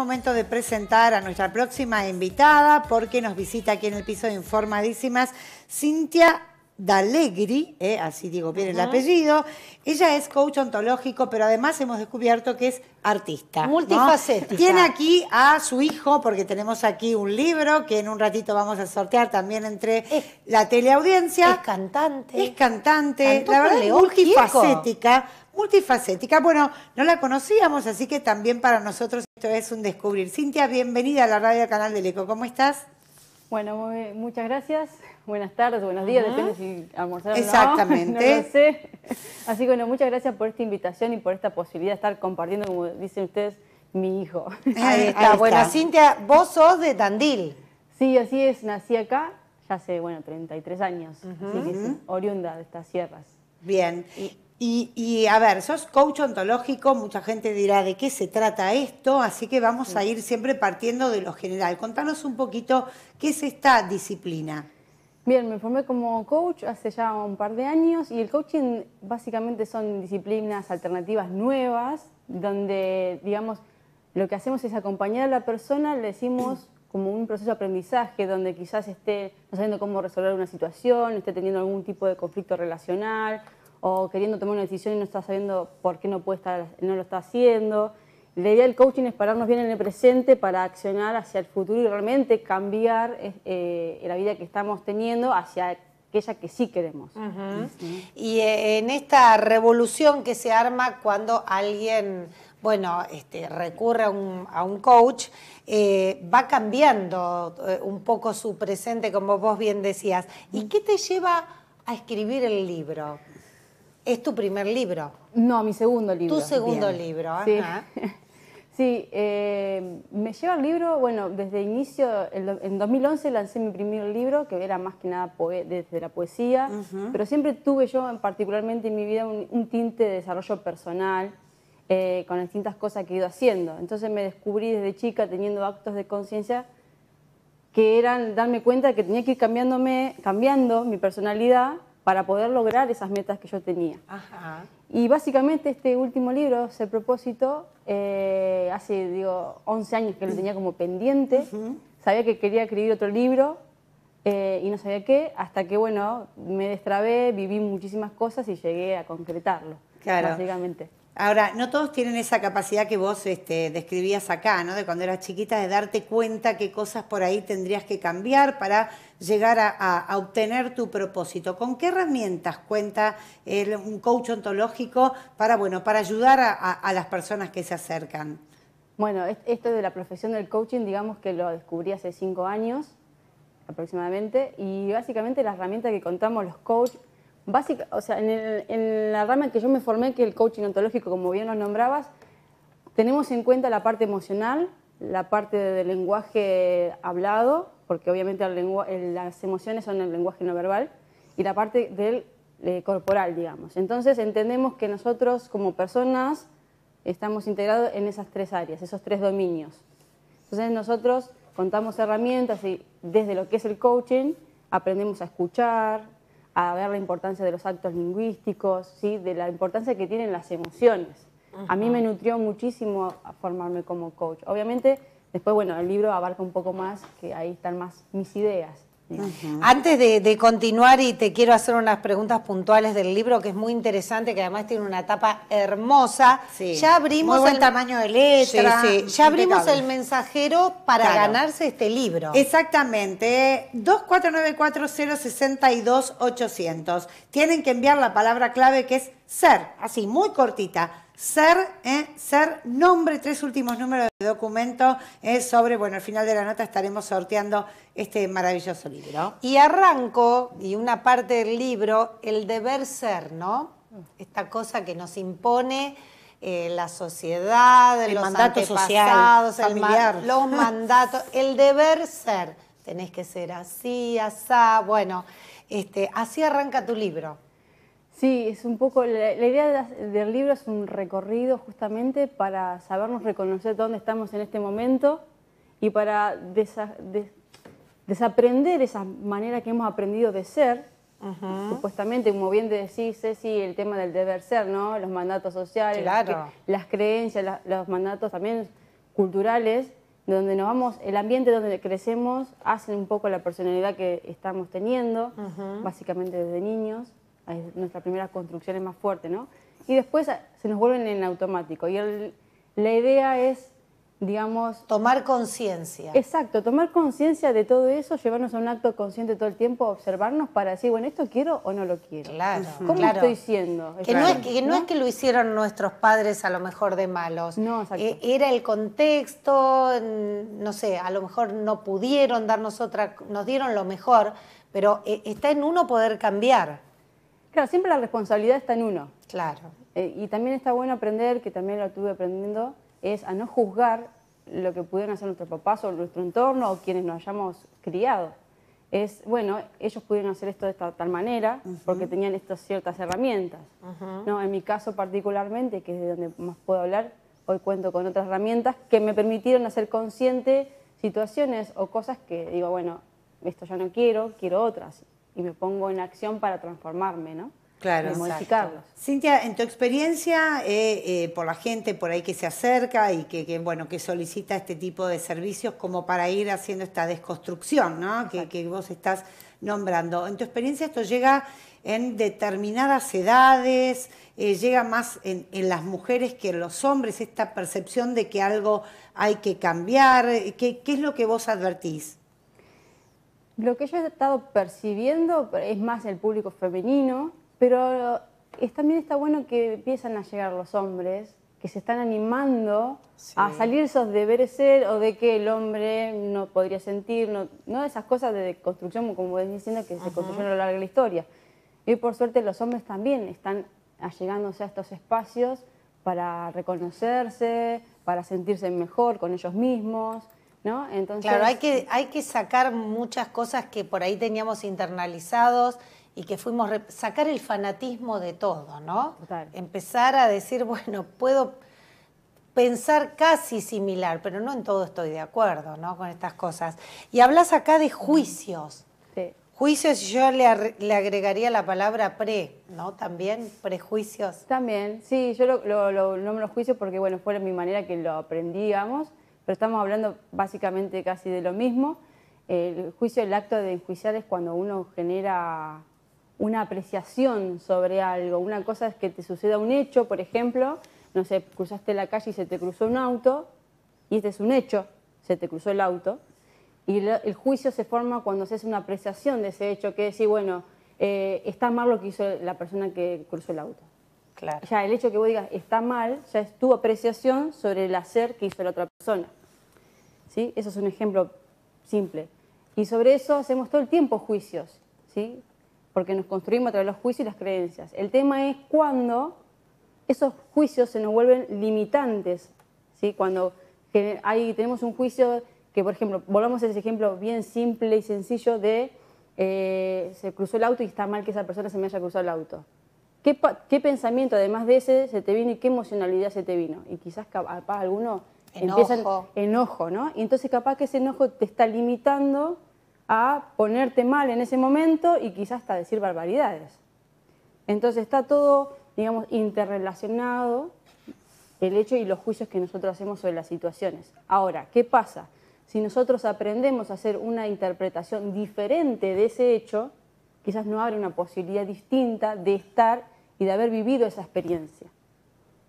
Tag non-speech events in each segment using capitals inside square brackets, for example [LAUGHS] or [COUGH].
momento de presentar a nuestra próxima invitada porque nos visita aquí en el piso de Informadísimas Cintia D'Alegri, eh, así digo bien el apellido. Ella es coach ontológico, pero además hemos descubierto que es artista. Multifacética. Tiene aquí a su hijo, porque tenemos aquí un libro que en un ratito vamos a sortear también entre la teleaudiencia. Es cantante. Es cantante. la verdad es multifacética multifacética. Bueno, no la conocíamos, así que también para nosotros esto es un descubrir. Cintia, bienvenida a la radio Canal del Eco. ¿Cómo estás? Bueno, muchas gracias. Buenas tardes, buenos días, depende si Exactamente. [LAUGHS] no. Así que bueno, muchas gracias por esta invitación y por esta posibilidad de estar compartiendo, como dicen ustedes, mi hijo. [LAUGHS] Ahí está. Bueno, Cintia, vos sos de Tandil. Sí, así es. Nací acá ya hace, bueno, 33 años. Así que oriunda de estas sierras. Bien. Y, a ver, sos coach ontológico, mucha gente dirá de qué se trata esto, así que vamos a ir siempre partiendo de lo general. Contanos un poquito qué es esta disciplina. Bien, me formé como coach hace ya un par de años y el coaching básicamente son disciplinas alternativas nuevas, donde, digamos, lo que hacemos es acompañar a la persona, le decimos como un proceso de aprendizaje donde quizás esté no sabiendo cómo resolver una situación, esté teniendo algún tipo de conflicto relacional, o queriendo tomar una decisión y no está sabiendo por qué no, puede estar, no lo está haciendo. La idea del coaching es pararnos bien en el presente para accionar hacia el futuro y realmente cambiar eh, eh, la vida que estamos teniendo hacia aquella que sí queremos. Y eh, en esta revolución que se arma cuando alguien, bueno, este, recurre a un, coach, va cambiando un poco su presente, como vos bien decías. ¿Y qué te lleva a escribir el libro? ¿Es tu primer libro? No, mi segundo libro. Tu segundo libro, Sí, [LAUGHS] eh, me lleva el libro, bueno, desde inicio, en 2011 lancé mi primer libro, que era más que nada desde la poesía, pero siempre tuve yo, en particularmente en mi vida, un, tinte de desarrollo personal, eh, con distintas cosas que he ido haciendo. Entonces me descubrí desde chica teniendo actos de conciencia que eran darme cuenta de que tenía que ir cambiando mi personalidad para poder lograr esas metas que yo tenía. Y básicamente este último libro, ese propósito, eh, hace digo, 11 años que lo tenía como pendiente, sabía que quería escribir otro libro eh, y no sabía qué, hasta que bueno, me destrabé, viví muchísimas cosas y llegué a concretarlo, básicamente. Ahora, no todos tienen esa capacidad que vos este, describías acá, ¿no? De cuando eras chiquita, de darte cuenta qué cosas por ahí tendrías que cambiar para llegar a, obtener tu propósito. ¿Con qué herramientas cuenta un coach ontológico para, bueno, para ayudar a, a, las personas que se acercan? Bueno, esto de la profesión del coaching, digamos que lo descubrí hace cinco años aproximadamente, y básicamente la herramienta que contamos los coaches o sea, en, la rama en que yo me formé, que el coaching ontológico, como bien lo nombrabas, tenemos en cuenta la parte emocional, la parte del lenguaje hablado, porque obviamente las emociones son el lenguaje no verbal, y la parte del eh, corporal, digamos. Entonces entendemos que nosotros como personas estamos integrados en esas tres áreas, esos tres dominios. Entonces nosotros contamos herramientas y desde lo que es el coaching aprendemos a escuchar, a ver la importancia de los actos lingüísticos, ¿sí? de la importancia que tienen las emociones. A mí me nutrió muchísimo formarme como coach. Obviamente, después, bueno, el libro abarca un poco más, que ahí están más mis ideas. Antes de, continuar y te quiero hacer unas preguntas puntuales del libro que es muy interesante, que además tiene una tapa hermosa. Sí. Ya abrimos el tamaño de letra. Sí, Ya abrimos el mensajero para ganarse este libro. Exactamente. 2494062800. Tienen que enviar la palabra clave que es ser, así muy cortita ser, eh, ser, nombre, tres últimos números de documento Es eh, sobre, bueno, al final de la nota estaremos sorteando este maravilloso libro. Y arranco, y una parte del libro, el deber ser, ¿no? Esta cosa que nos impone eh, la sociedad, los mandatos antepasados, El los [LAUGHS] mandatos, el deber ser. Tenés que ser así, asá, bueno, este, así arranca tu libro. Sí, es un poco, la, idea del libro es un recorrido justamente para sabernos reconocer dónde estamos en este momento y para desaprender esa manera que hemos aprendido de ser, Supuestamente, como bien decís, Ceci, el tema del deber ser, ¿no? Los mandatos sociales, las, creencias, los mandatos también culturales, donde nos vamos, el ambiente donde crecemos hace un poco la personalidad que estamos teniendo, básicamente desde niños nuestra primera construcción es más fuerte, ¿no? Y después ah, se nos vuelven en automático. Y la idea es, digamos... Tomar conciencia. Exacto, tomar conciencia de todo eso, llevarnos a un acto consciente todo el tiempo, observarnos para decir, bueno, ¿esto quiero o no lo quiero? Claro. ¿Cómo claro. estoy siendo? Que, no es, que no, es, que lo hicieron nuestros padres a lo mejor de malos. No, exacto. E, era el contexto, no sé, a lo mejor no pudieron darnos otra, nos dieron lo mejor, pero eh, está en uno poder cambiar. Claro, siempre la responsabilidad está en uno. Claro. Eh, y también está bueno aprender, que también lo estuve aprendiendo, es a no juzgar lo que pudieron hacer nuestros papás o nuestro entorno o quienes nos hayamos criado. Es, bueno, ellos pudieron hacer esto de esta tal manera porque tenían estas ciertas herramientas. ¿no? En mi caso particularmente, que es de donde más puedo hablar, hoy cuento con otras herramientas que me permitieron hacer consciente situaciones o cosas que digo, bueno, esto ya no quiero, quiero otras y me pongo en acción para transformarme, ¿no? Claro. modificarlos. Cintia, en tu experiencia, eh, eh, por la gente por ahí que se acerca y que, bueno, que solicita este tipo de servicios como para ir haciendo esta desconstrucción, ¿no? Que, vos estás nombrando. En tu experiencia esto llega en determinadas edades, eh, llega más en, en, las mujeres que en los hombres, esta percepción de que algo hay que cambiar. ¿Qué, qué es lo que vos advertís? Lo que yo he estado percibiendo es más el público femenino, pero también está bueno que empiezan a llegar los hombres, que se están animando a salir esos deberes ser o de que el hombre no podría sentir, no, esas cosas de construcción, como ven diciendo, que se construyeron a lo largo de la historia. Y por suerte los hombres también están allegándose a estos espacios para reconocerse, para sentirse mejor con ellos mismos claro, hay que, hay que sacar muchas cosas que por ahí teníamos internalizados y que fuimos sacar el fanatismo de todo, ¿no? Empezar a decir, bueno, puedo pensar casi similar, pero no en todo estoy de acuerdo, ¿no? Con estas cosas. Y hablas acá de juicios. Sí. Juicios, yo le, agregaría la palabra pre, ¿no? También, prejuicios. También, sí, yo lo, me lo nombro juicios porque, bueno, fue mi manera que lo aprendíamos pero estamos hablando básicamente casi de lo mismo. El juicio, el acto de enjuiciar es cuando uno genera una apreciación sobre algo. Una cosa es que te suceda un hecho, por ejemplo, no sé, cruzaste la calle y se te cruzó un auto, y este es un hecho, se te cruzó el auto, y el juicio se forma cuando se hace una apreciación de ese hecho, que es decir, bueno, eh, está mal lo que hizo la persona que cruzó el auto. Claro. Ya el hecho que vos digas está mal, ya es tu apreciación sobre el hacer que hizo la otra persona. Eso es un ejemplo simple. Y sobre eso hacemos todo el tiempo juicios, ¿sí? porque nos construimos a través de los juicios y las creencias. El tema es cuando esos juicios se nos vuelven limitantes, ¿sí? cuando hay, tenemos un juicio que, por ejemplo, volvamos a ese ejemplo bien simple y sencillo de eh, se cruzó el auto y está mal que esa persona se me haya cruzado el auto. ¿Qué, pensamiento, además de ese, se te vino y qué emocionalidad se te vino? Y quizás para alguno Enojo. enojo, ¿no? Y entonces capaz que ese enojo te está limitando a ponerte mal en ese momento y quizás hasta decir barbaridades. Entonces está todo, digamos, interrelacionado el hecho y los juicios que nosotros hacemos sobre las situaciones. Ahora, ¿qué pasa? Si nosotros aprendemos a hacer una interpretación diferente de ese hecho, quizás no abre una posibilidad distinta de estar y de haber vivido esa experiencia.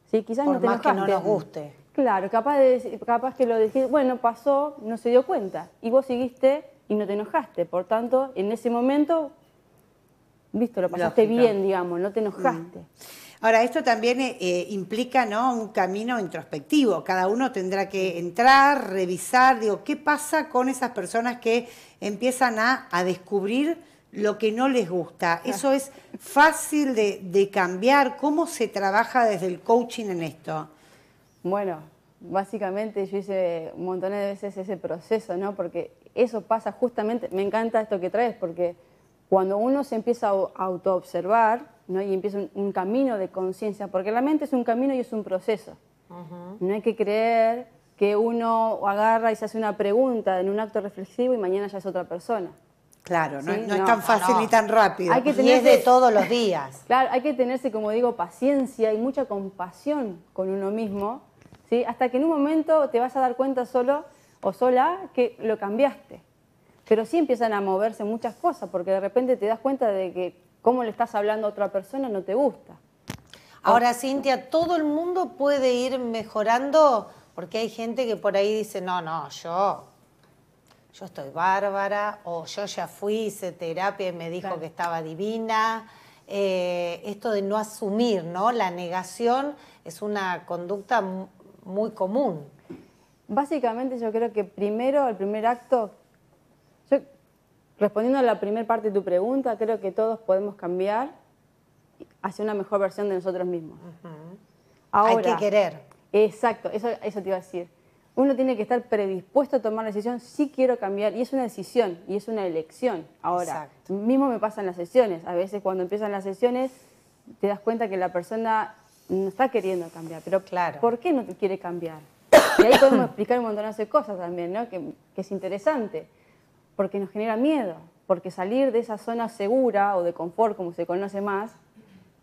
¿Sí? Quizás no te más que no nos guste. Claro, capaz, de, capaz que lo decís, bueno, pasó, no se dio cuenta. Y vos seguiste y no te enojaste. Por tanto, en ese momento, visto, lo pasaste bien, digamos, no te enojaste. Mm. Ahora, esto también eh, eh, implica un camino introspectivo. Cada uno tendrá que entrar, revisar, digo, ¿qué pasa con esas personas que empiezan a, descubrir lo que no les gusta? ¿Eso es fácil de cambiar? ¿Cómo se trabaja desde el coaching en esto? Bueno, básicamente yo hice un montón de veces ese proceso, ¿no? Porque eso pasa justamente, me encanta esto que traes, porque cuando uno se empieza a autoobservar ¿no? y empieza un, camino de conciencia, porque la mente es un camino y es un proceso. No hay que creer que uno agarra y se hace una pregunta en un acto reflexivo y mañana ya es otra persona. Claro, no, es tan fácil ni tan rápido. que es de todos los días. [LAUGHS] Claro, hay que tenerse, como digo, paciencia y mucha compasión con uno mismo hasta que en un momento te vas a dar cuenta solo o sola que lo cambiaste. Pero sí empiezan a moverse muchas cosas, porque de repente te das cuenta de que cómo le estás hablando a otra persona no te gusta. Ahora, Cintia, todo el mundo puede ir mejorando, porque hay gente que por ahí dice, no, no, yo, yo estoy bárbara, o yo ya fui, hice terapia y me dijo que estaba divina. Eh, esto de no asumir, ¿no? La negación es una conducta muy común. Básicamente yo creo que primero, el primer acto, respondiendo a la primera parte de tu pregunta, creo que todos podemos cambiar hacia una mejor versión de nosotros mismos. Ahora, Hay que querer. Exacto, eso, eso te iba a decir. Uno tiene que estar predispuesto a tomar la decisión, si quiero cambiar, y es una decisión, y es una elección. Ahora, mismo me en las sesiones, a veces cuando empiezan las sesiones te das cuenta que la persona no está queriendo cambiar, pero claro. ¿por qué no quiere cambiar? Y ahí podemos [COUGHS] explicar un montón de cosas también, ¿no? que, es interesante, porque nos genera miedo, porque salir de esa zona segura o de confort, como se conoce más,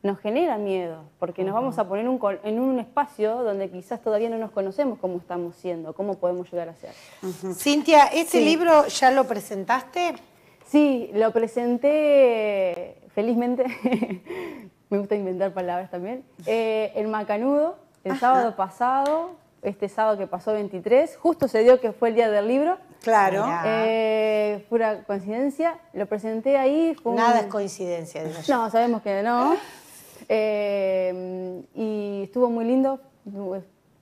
nos genera miedo, porque nos vamos a poner en un espacio donde quizás todavía no nos conocemos cómo estamos siendo, cómo podemos llegar a ser. Cintia, ¿este libro ya lo presentaste? Sí, lo presenté felizmente [LAUGHS] me gusta inventar palabras también. [LAUGHS] Eh, el macanudo, el sábado pasado, este sábado que pasó 23, justo se dio que fue el día del libro. Claro. Eh, pura coincidencia. Lo presenté ahí. Nada es coincidencia. No, sabemos que no. Eh, y estuvo muy lindo.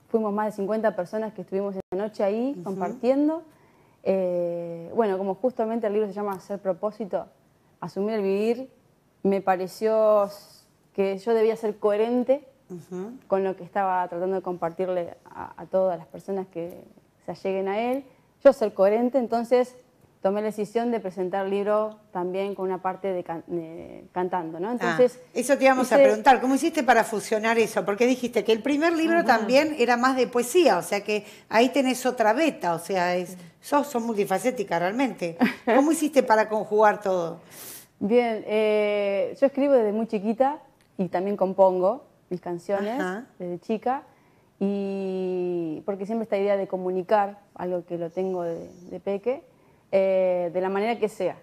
Fuimos más de 50 personas que estuvimos esa noche ahí compartiendo. bueno, como justamente el libro se llama Hacer propósito, asumir el vivir, me pareció que yo debía ser coherente con lo que estaba tratando de compartirle a, todas las personas que se alleguen a él. Yo ser coherente, entonces tomé la decisión de presentar el libro también con una parte de, cantando, ¿no? Ah, entonces, eso te íbamos a preguntar, ¿cómo hiciste para fusionar eso? Porque dijiste que el primer libro también era más de poesía, o sea que ahí tenés otra beta, o sea, es, sos, son multifacética realmente. ¿Cómo hiciste para conjugar todo? [LAUGHS] Bien, eh, yo escribo desde muy chiquita, y también compongo mis canciones desde chica y porque siempre esta idea de comunicar, algo que lo tengo de, peque, eh, de la manera que sea.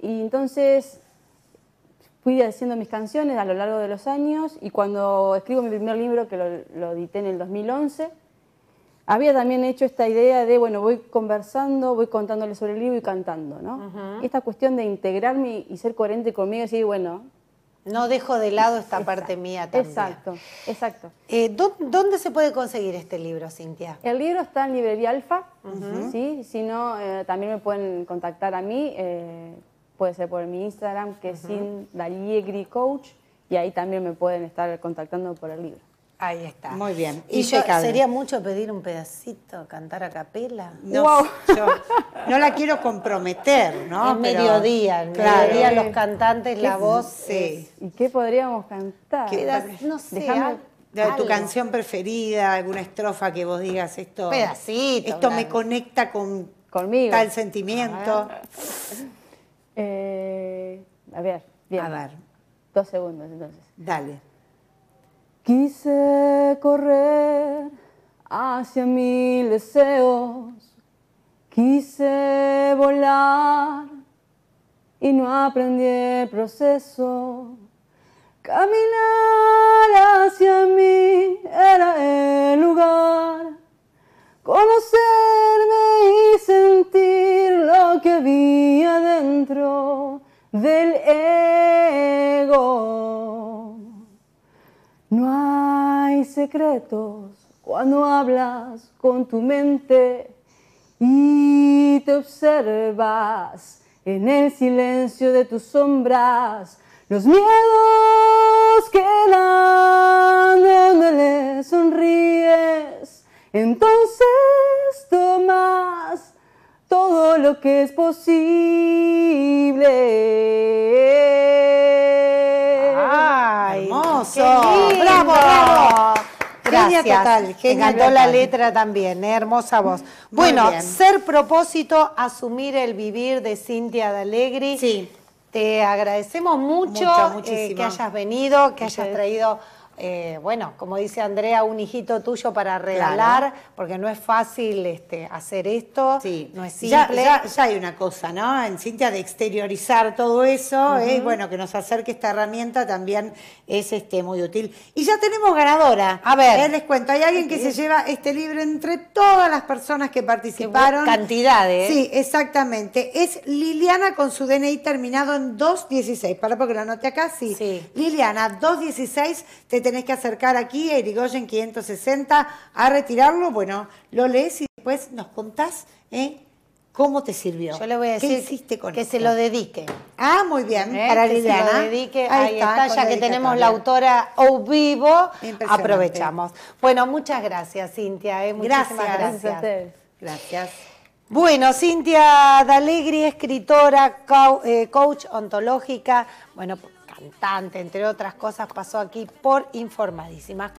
Y entonces fui haciendo mis canciones a lo largo de los años y cuando escribo mi primer libro, que lo, edité en el 2011, había también hecho esta idea de, bueno, voy conversando, voy contándole sobre el libro y cantando, ¿no? Esta cuestión de integrarme y ser coherente conmigo y decir, bueno, no dejo de lado esta parte mía también. Exacto, exacto. Eh, ¿Dónde se puede conseguir este libro, Cintia? El libro está en Librería Alfa, ¿sí? Si no, eh, también me pueden contactar a mí, eh, puede ser por mi Instagram, que sin -huh. es Coach, y ahí también me pueden estar contactando por el libro. Ahí está. Muy bien. Y yo, ¿sería mucho pedir un pedacito, cantar a capela? No, no la quiero comprometer, ¿no? mediodía, claro. mediodía los cantantes, la voz. Sí. ¿Y qué podríamos cantar? no sé. de tu canción preferida, alguna estrofa que vos digas esto. Pedacito. Esto me conecta con Conmigo. tal sentimiento. eh, a ver bien. A ver. Dos segundos entonces. Dale. Quise correr hacia mis deseos, quise volar y no aprendí el proceso. Caminar hacia mí era cuando hablas con tu mente y te observas en el silencio de tus sombras. Los miedos quedan donde le sonríes, entonces tomas todo lo que es posible. ¡Ay, hermoso! ¡Bravo! Genia total, que Encantó la letra también, hermosa voz. Bueno, ser propósito, asumir el vivir de Cintia de Sí. Te agradecemos mucho, eh, que hayas venido, que hayas traído eh, bueno, como dice Andrea, un hijito tuyo para regalar, porque no es fácil este, hacer esto, sí. no es simple. Ya, hay una cosa, ¿no? En Cintia de exteriorizar todo eso, es bueno, que nos acerque esta herramienta también es este, muy útil. Y ya tenemos ganadora. A ver. Eh, les cuento, hay alguien que se lleva este libro entre todas las personas que participaron. Cantidades. Sí, exactamente. Es Liliana con su DNI terminado en 216. Para porque lo anote acá, sí. sí. Liliana, 216, te tenés que acercar aquí, a Erigoyen 560, a retirarlo. Bueno, lo lees y después nos contás ¿eh? cómo te sirvió. Yo le voy a decir que se lo dedique. Ah, muy bien, ¿Eh? para que se ahí, está, ya que tenemos la autora o vivo, aprovechamos. Bueno, muchas gracias, Cintia. ¿eh? Muchas gracias. Gracias. A ustedes. gracias. Bueno, Cintia D'Alegri, escritora, coach ontológica, bueno, cantante, entre otras cosas, pasó aquí por informadísimas.